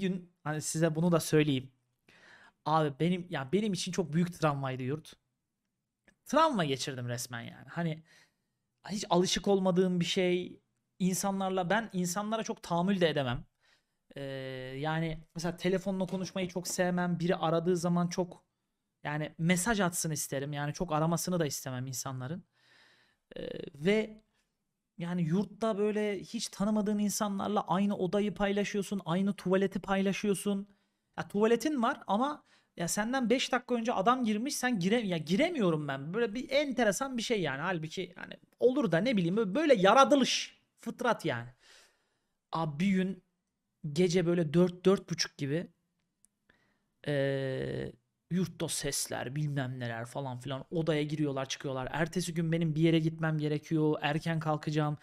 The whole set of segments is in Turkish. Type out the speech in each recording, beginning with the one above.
bir gün hani size bunu da söyleyeyim. Abi benim ya benim için çok büyük travmaydı yurt. Travma geçirdim resmen yani. Hani hiç alışık olmadığım bir şey. insanlarla. ben insanlara çok tahammül de edemem. Ee, yani mesela telefonla konuşmayı çok sevmem. Biri aradığı zaman çok yani mesaj atsın isterim. Yani çok aramasını da istemem insanların. Ee, ve yani yurtta böyle hiç tanımadığın insanlarla aynı odayı paylaşıyorsun, aynı tuvaleti paylaşıyorsun. Ya tuvaletin var ama ya senden 5 dakika önce adam girmiş sen gire ya giremiyorum ben. Böyle bir enteresan bir şey yani. Halbuki yani olur da ne bileyim böyle yaratılış, fıtrat yani. Abi bir gün gece böyle 4 4.30 gibi ee, yurtta sesler bilmem neler falan filan odaya giriyorlar çıkıyorlar. Ertesi gün benim bir yere gitmem gerekiyor erken kalkacağım.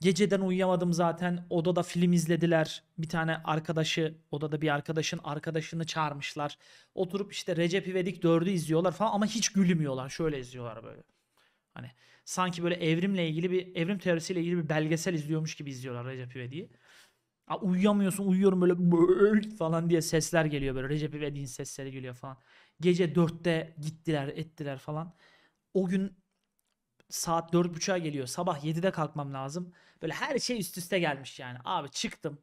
Geceden uyuyamadım zaten odada film izlediler. Bir tane arkadaşı odada bir arkadaşın arkadaşını çağırmışlar. Oturup işte Recep İvedik 4'ü izliyorlar falan ama hiç gülmüyorlar. Şöyle izliyorlar böyle. Hani sanki böyle evrimle ilgili bir evrim teorisiyle ilgili bir belgesel izliyormuş gibi izliyorlar Recep İvedik'i uyuyamıyorsun uyuyorum böyle böl falan diye sesler geliyor böyle Recep İvedik'in sesleri geliyor falan. Gece dörtte gittiler ettiler falan. O gün saat dört buçuğa geliyor sabah yedide kalkmam lazım. Böyle her şey üst üste gelmiş yani. Abi çıktım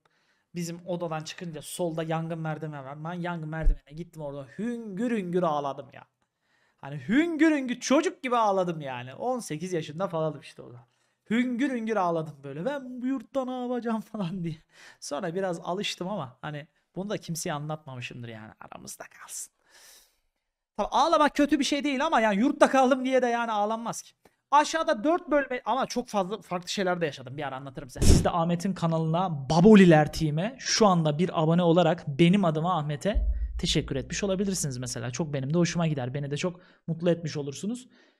bizim odadan çıkınca solda yangın merdiveni var. Ben yangın merdivenine gittim orada hüngür hüngür ağladım ya. Hani hüngür hüngür çocuk gibi ağladım yani. 18 yaşında falanım işte o zaman hüngür hüngür ağladım böyle. Ben bu yurtta ne yapacağım falan diye. Sonra biraz alıştım ama hani bunu da kimseye anlatmamışımdır yani aramızda kalsın. Tabii ağlamak kötü bir şey değil ama yani yurtta kaldım diye de yani ağlanmaz ki. Aşağıda 4 bölme ama çok fazla farklı şeyler de yaşadım. Bir ara anlatırım size. Siz de Ahmet'in kanalına Baboliler Team'e şu anda bir abone olarak benim adıma Ahmet'e teşekkür etmiş olabilirsiniz mesela. Çok benim de hoşuma gider. Beni de çok mutlu etmiş olursunuz.